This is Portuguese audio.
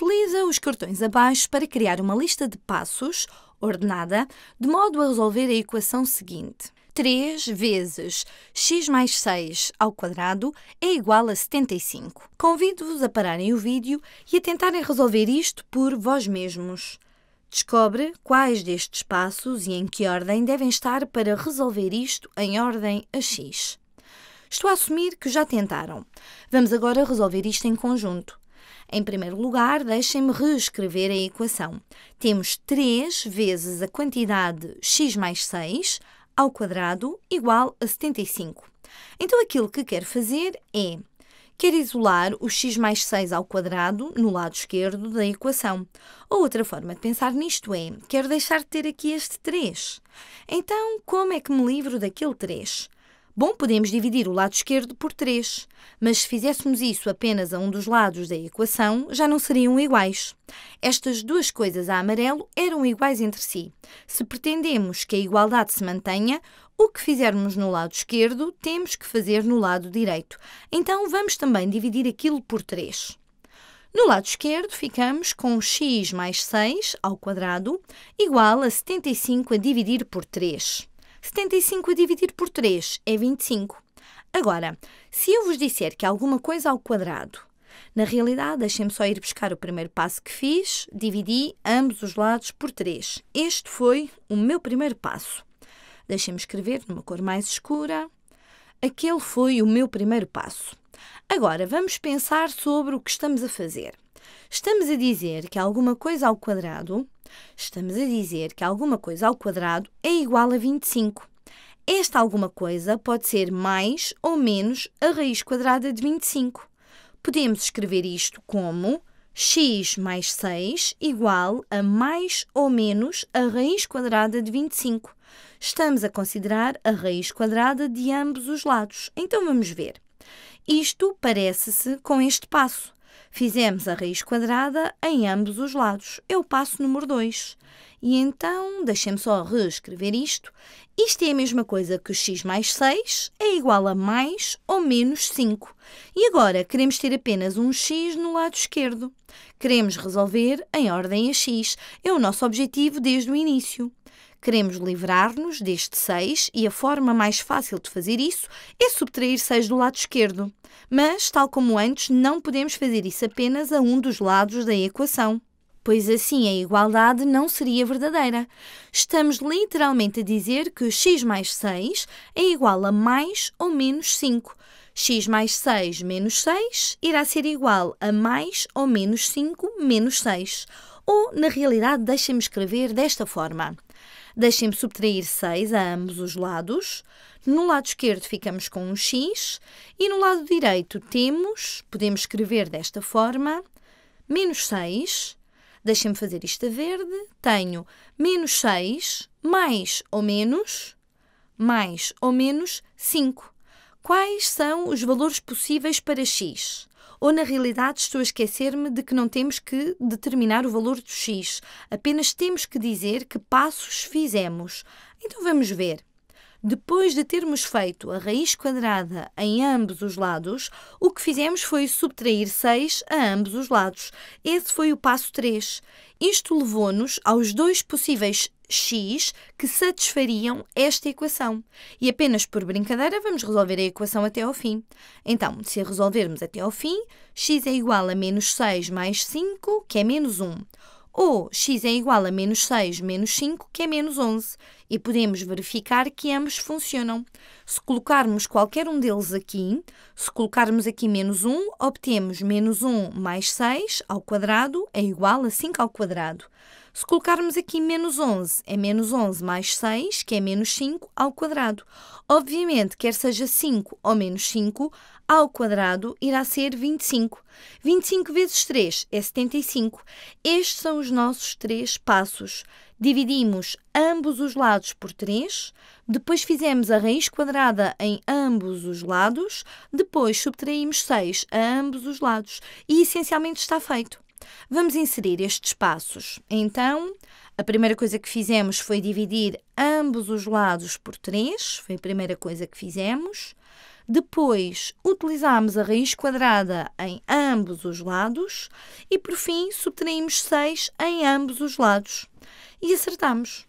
Utiliza os cartões abaixo para criar uma lista de passos, ordenada, de modo a resolver a equação seguinte. 3 vezes x mais 6 ao quadrado é igual a 75. Convido-vos a pararem o vídeo e a tentarem resolver isto por vós mesmos. Descobre quais destes passos e em que ordem devem estar para resolver isto em ordem a x. Estou a assumir que já tentaram. Vamos agora resolver isto em conjunto. Em primeiro lugar, deixem-me reescrever a equação. Temos 3 vezes a quantidade x mais 6 ao quadrado igual a 75. Então aquilo que quero fazer é Quero isolar o x mais 6 ao quadrado no lado esquerdo da equação. Outra forma de pensar nisto é, quero deixar de ter aqui este 3. Então, como é que me livro daquele 3? Bom, podemos dividir o lado esquerdo por 3, mas se fizéssemos isso apenas a um dos lados da equação, já não seriam iguais. Estas duas coisas a amarelo eram iguais entre si. Se pretendemos que a igualdade se mantenha, o que fizermos no lado esquerdo temos que fazer no lado direito. Então vamos também dividir aquilo por 3. No lado esquerdo ficamos com x mais 6 ao quadrado igual a 75 a dividir por 3. 75 a dividir por 3 é 25. Agora, se eu vos disser que alguma coisa ao quadrado, na realidade, deixem-me só ir buscar o primeiro passo que fiz, dividi ambos os lados por 3. Este foi o meu primeiro passo. Deixem-me escrever numa cor mais escura. Aquele foi o meu primeiro passo. Agora, vamos pensar sobre o que estamos a fazer. Estamos a dizer que alguma coisa ao quadrado Estamos a dizer que alguma coisa ao quadrado é igual a 25. Esta alguma coisa pode ser mais ou menos a raiz quadrada de 25. Podemos escrever isto como x mais 6 igual a mais ou menos a raiz quadrada de 25. Estamos a considerar a raiz quadrada de ambos os lados. Então vamos ver. Isto parece-se com este passo. Fizemos a raiz quadrada em ambos os lados. É o passo número 2. E então, deixem-me só reescrever isto. Isto é a mesma coisa que x mais 6 é igual a mais ao menos 5. E agora queremos ter apenas um x no lado esquerdo. Queremos resolver em ordem a x. É o nosso objetivo desde o início. Queremos livrar-nos deste 6 e a forma mais fácil de fazer isso é subtrair 6 do lado esquerdo. Mas, tal como antes, não podemos fazer isso apenas a um dos lados da equação pois assim a igualdade não seria verdadeira. Estamos literalmente a dizer que x mais 6 é igual a mais ou menos 5. x mais 6 menos 6 irá ser igual a mais ou menos 5 menos 6. Ou, na realidade, deixem-me escrever desta forma. Deixem-me subtrair 6 a ambos os lados. No lado esquerdo ficamos com um x e no lado direito temos, podemos escrever desta forma, menos 6 Deixem-me fazer isto a verde. Tenho menos 6, mais ou menos, mais ou menos 5. Quais são os valores possíveis para x? Ou, na realidade, estou a esquecer-me de que não temos que determinar o valor do x, apenas temos que dizer que passos fizemos. Então vamos ver. Depois de termos feito a raiz quadrada em ambos os lados, o que fizemos foi subtrair 6 a ambos os lados. Esse foi o passo 3. Isto levou-nos aos dois possíveis x que satisfariam esta equação. E apenas por brincadeira vamos resolver a equação até ao fim. Então, se a resolvermos até ao fim, x é igual a menos 6 mais 5, que é menos 1 ou x é igual a menos 6 menos 5, que é menos 11, e podemos verificar que ambos funcionam. Se colocarmos qualquer um deles aqui, se colocarmos aqui menos 1, obtemos menos 1 mais 6 ao quadrado é igual a 5 ao quadrado. Se colocarmos aqui menos 11, é menos 11 mais 6, que é menos 5 ao quadrado. Obviamente, quer seja 5 ou menos 5, ao quadrado irá ser 25. 25 vezes 3 é 75. Estes são os nossos três passos. Dividimos ambos os lados por 3, depois fizemos a raiz quadrada em ambos os lados, depois subtraímos 6 a ambos os lados e essencialmente está feito. Vamos inserir estes passos. Então, a primeira coisa que fizemos foi dividir ambos os lados por 3, foi a primeira coisa que fizemos. Depois, utilizamos a raiz quadrada em ambos os lados e, por fim, subtraímos 6 em ambos os lados. E acertamos.